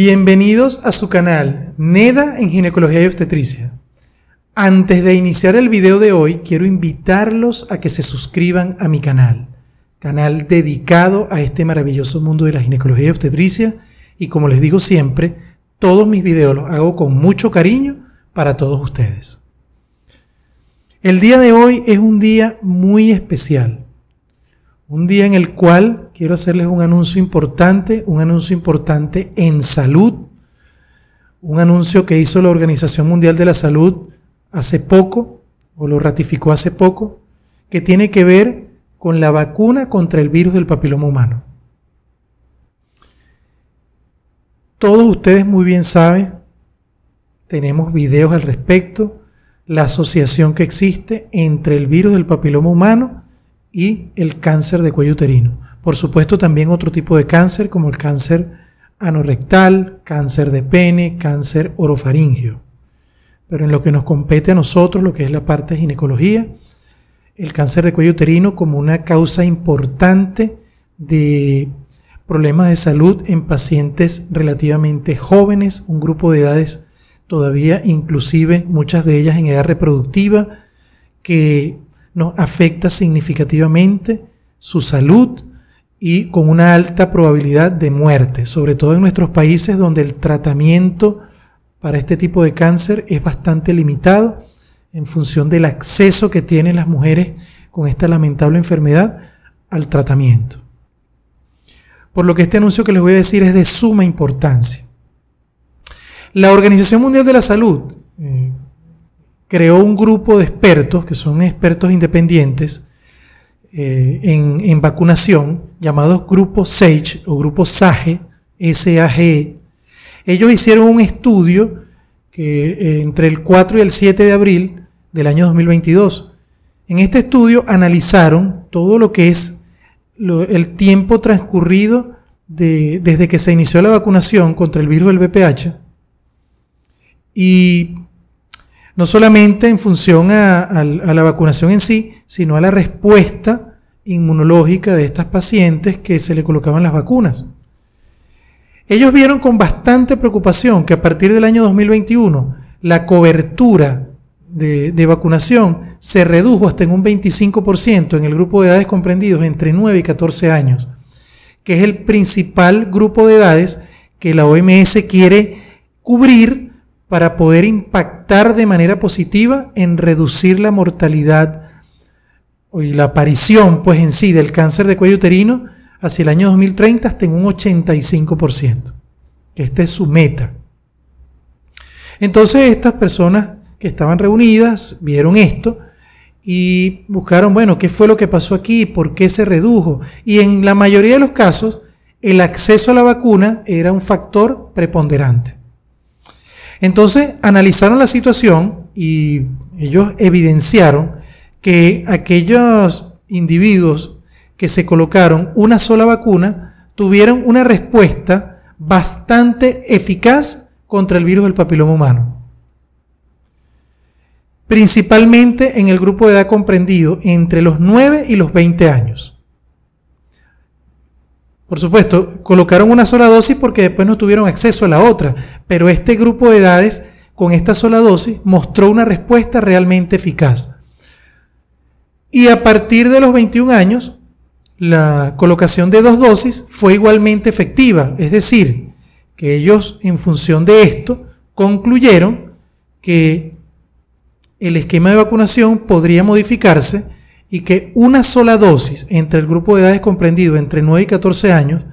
Bienvenidos a su canal NEDA en Ginecología y Obstetricia. Antes de iniciar el video de hoy, quiero invitarlos a que se suscriban a mi canal, canal dedicado a este maravilloso mundo de la ginecología y obstetricia. Y como les digo siempre, todos mis videos los hago con mucho cariño para todos ustedes. El día de hoy es un día muy especial, un día en el cual quiero hacerles un anuncio importante, un anuncio importante en salud, un anuncio que hizo la Organización Mundial de la Salud hace poco, o lo ratificó hace poco, que tiene que ver con la vacuna contra el virus del papiloma humano. Todos ustedes muy bien saben, tenemos videos al respecto, la asociación que existe entre el virus del papiloma humano y el cáncer de cuello uterino. Por supuesto también otro tipo de cáncer como el cáncer anorectal, cáncer de pene, cáncer orofaringio. Pero en lo que nos compete a nosotros, lo que es la parte de ginecología, el cáncer de cuello uterino como una causa importante de problemas de salud en pacientes relativamente jóvenes, un grupo de edades todavía inclusive muchas de ellas en edad reproductiva, que nos afecta significativamente su salud, y con una alta probabilidad de muerte, sobre todo en nuestros países donde el tratamiento para este tipo de cáncer es bastante limitado en función del acceso que tienen las mujeres con esta lamentable enfermedad al tratamiento. Por lo que este anuncio que les voy a decir es de suma importancia. La Organización Mundial de la Salud eh, creó un grupo de expertos, que son expertos independientes, eh, en, vacunación llamados Grupo SAGE o Grupo SAGE, e. Ellos hicieron un estudio que, eh, entre el 4 y el 7 de abril del año 2022. En este estudio analizaron todo lo que es el tiempo transcurrido desde que se inició la vacunación contra el virus del VPH y no solamente en función a, la vacunación en sí, sino a la respuesta inmunológica de estas pacientes que se le colocaban las vacunas. Ellos vieron con bastante preocupación que a partir del año 2021 la cobertura de, de vacunación se redujo hasta en un 25% en el grupo de edades comprendidos entre 9 y 14 años, que es el principal grupo de edades que la OMS quiere cubrir para poder impactar de manera positiva en reducir la mortalidad y la aparición, pues en sí, del cáncer de cuello uterino hacia el año 2030 hasta un 85%. Esta es su meta. Entonces estas personas que estaban reunidas vieron esto y buscaron, bueno, ¿qué fue lo que pasó aquí? ¿Por qué se redujo? Y en la mayoría de los casos, el acceso a la vacuna era un factor preponderante. Entonces analizaron la situación y ellos evidenciaron que aquellos individuos que se colocaron una sola vacuna tuvieron una respuesta bastante eficaz contra el virus del papiloma humano. Principalmente en el grupo de edad comprendido entre los 9 y los 20 años. Por supuesto, colocaron una sola dosis porque después no tuvieron acceso a la otra, pero este grupo de edades con esta sola dosis mostró una respuesta realmente eficaz. Y a partir de los 21 años, la colocación de dos dosis fue igualmente efectiva, es decir, que ellos en función de esto concluyeron que el esquema de vacunación podría modificarse y que una sola dosis entre el grupo de edades comprendido entre 9 y 14 años,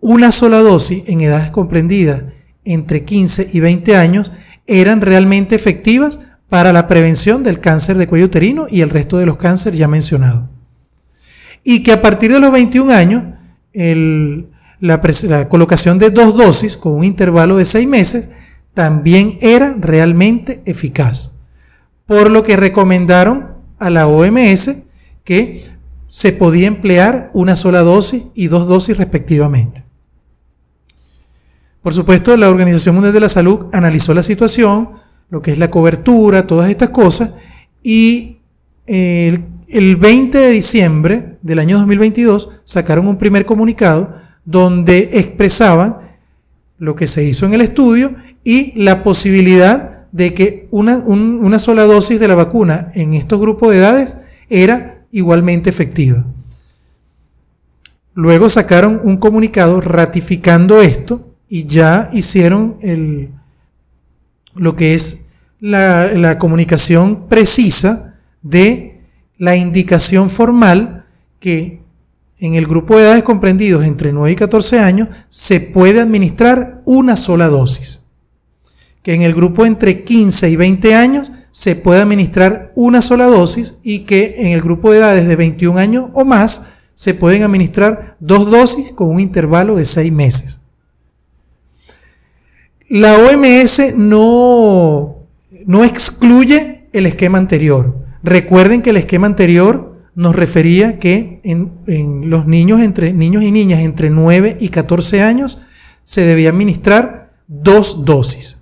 una sola dosis en edades comprendidas entre 15 y 20 años, eran realmente efectivas para la prevención del cáncer de cuello uterino y el resto de los cánceres ya mencionados. Y que a partir de los 21 años, la, colocación de dos dosis con un intervalo de seis meses también era realmente eficaz. Por lo que recomendaron a la OMS que se podía emplear una sola dosis y dos dosis respectivamente. Por supuesto, la Organización Mundial de la Salud analizó la situación, lo que es la cobertura, todas estas cosas, y el, 20 de diciembre del año 2022 sacaron un primer comunicado donde expresaban lo que se hizo en el estudio y la posibilidad de que una, una sola dosis de la vacuna en estos grupos de edades era igualmente efectiva. Luego sacaron un comunicado ratificando esto y ya hicieron lo que es la, la comunicación precisa de la indicación formal que en el grupo de edades comprendidos entre 9 y 14 años se puede administrar una sola dosis, que en el grupo entre 15 y 20 años se puede administrar una sola dosis y que en el grupo de edades de 21 años o más se pueden administrar dos dosis con un intervalo de seis meses. La OMS no, no excluye el esquema anterior. Recuerden que el esquema anterior nos refería que en, en los niños, entre, niños y niñas entre 9 y 14 años se debía administrar dos dosis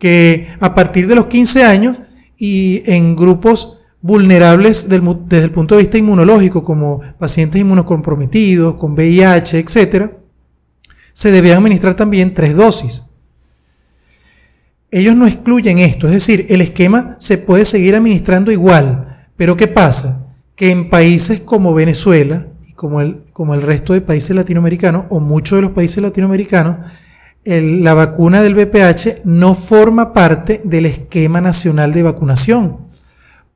que a partir de los 15 años y en grupos vulnerables desde el punto de vista inmunológico, como pacientes inmunocomprometidos, con VIH, etc., se debe administrar también tres dosis. Ellos no excluyen esto, es decir, el esquema se puede seguir administrando igual, pero ¿qué pasa? Que en países como Venezuela y como el, como el resto de países latinoamericanos, o muchos de los países latinoamericanos, la vacuna del VPH no forma parte del esquema nacional de vacunación,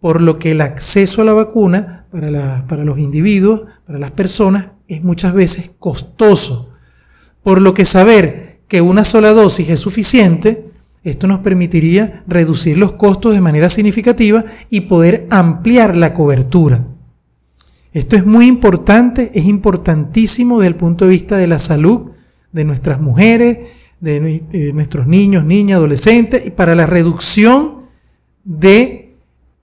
por lo que el acceso a la vacuna para, para los individuos, para las personas, es muchas veces costoso. Por lo que saber que una sola dosis es suficiente, esto nos permitiría reducir los costos de manera significativa y poder ampliar la cobertura. Esto es muy importante, es importantísimo desde el punto de vista de la salud de nuestras mujeres, de, nuestros niños, niñas, adolescentes, y para la reducción de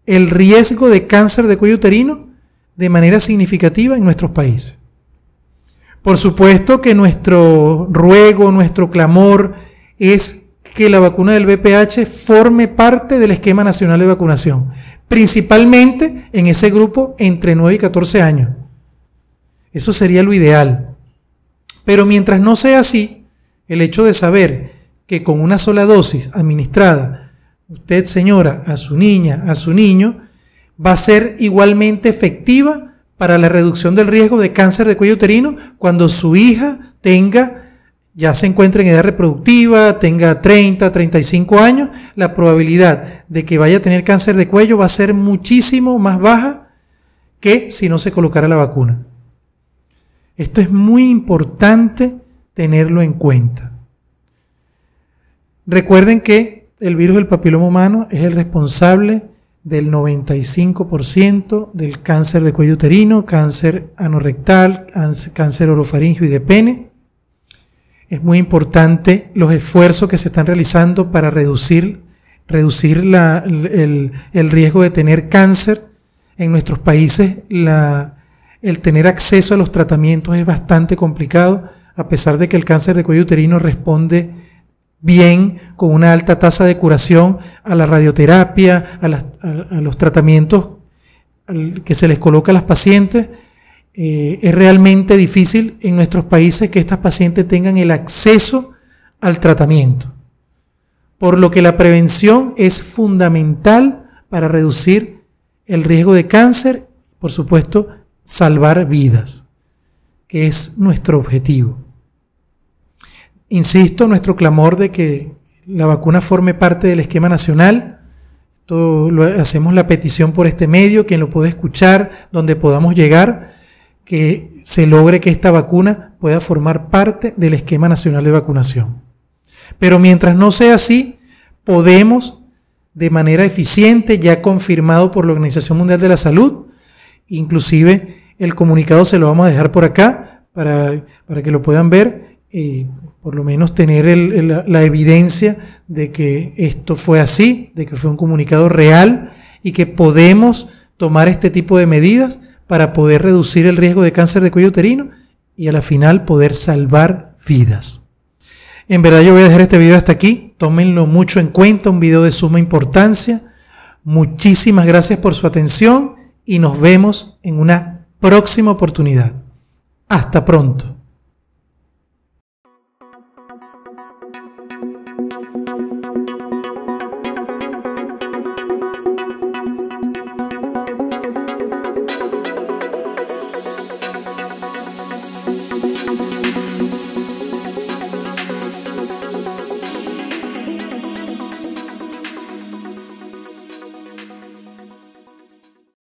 el riesgo de cáncer de cuello uterino de manera significativa en nuestros países. Por supuesto que nuestro ruego, nuestro clamor es que la vacuna del BPH forme parte del esquema nacional de vacunación, principalmente en ese grupo entre 9 y 14 años. Eso sería lo ideal. Pero mientras no sea así, el hecho de saber que con una sola dosis administrada, usted señora, a su niña, a su niño, va a ser igualmente efectiva para la reducción del riesgo de cáncer de cuello uterino cuando su hija tenga, ya se encuentre en edad reproductiva, tenga 30, 35 años, la probabilidad de que vaya a tener cáncer de cuello va a ser muchísimo más baja que si no se colocara la vacuna. Esto es muy importante tenerlo en cuenta. Recuerden que el virus del papiloma humano es el responsable del 95% del cáncer de cuello uterino, cáncer anorrectal, cáncer orofaringio y de pene. Es muy importante los esfuerzos que se están realizando para reducir, reducir el, el, riesgo de tener cáncer. En nuestros países el tener acceso a los tratamientos es bastante complicado, a pesar de que el cáncer de cuello uterino responde bien, con una alta tasa de curación a la radioterapia, a, los tratamientos que se les coloca a las pacientes. Eh, es realmente difícil en nuestros países que estas pacientes tengan el acceso al tratamiento. Por lo que la prevención es fundamental para reducir el riesgo de cáncer, por supuesto, salvar vidas, que es nuestro objetivo. Insisto, nuestro clamor de que la vacuna forme parte del esquema nacional. hacemos la petición por este medio, quien lo pueda escuchar, donde podamos llegar, que se logre que esta vacuna pueda formar parte del esquema nacional de vacunación. Pero mientras no sea así, podemos, de manera eficiente, ya confirmado por la Organización Mundial de la Salud, inclusive el comunicado se lo vamos a dejar por acá para, que lo puedan ver y por lo menos tener la evidencia de que esto fue así, de que fue un comunicado real y que podemos tomar este tipo de medidas para poder reducir el riesgo de cáncer de cuello uterino y a la final poder salvar vidas. En verdad yo voy a dejar este video hasta aquí, tómenlo mucho en cuenta, un video de suma importancia. Muchísimas gracias por su atención y nos vemos en una próxima oportunidad. Hasta pronto.